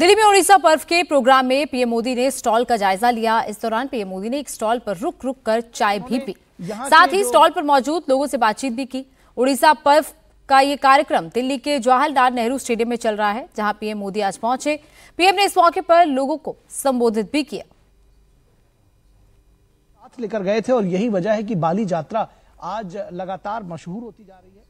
दिल्ली में उड़ीसा पर्व के प्रोग्राम में पीएम मोदी ने स्टॉल का जायजा लिया इस दौरान पीएम मोदी ने एक स्टॉल पर रुक रुक कर चाय भी पी साथ ही स्टॉल पर मौजूद लोगों से बातचीत भी की उड़ीसा पर्व का ये कार्यक्रम दिल्ली के जवाहरलाल नेहरू स्टेडियम में चल रहा है जहां पीएम मोदी आज पहुंचे पीएम ने इस मौके पर लोगों को संबोधित भी किया साथ लेकर गए थे और यही वजह है कि बाली यात्रा आज लगातार मशहूर होती जा रही है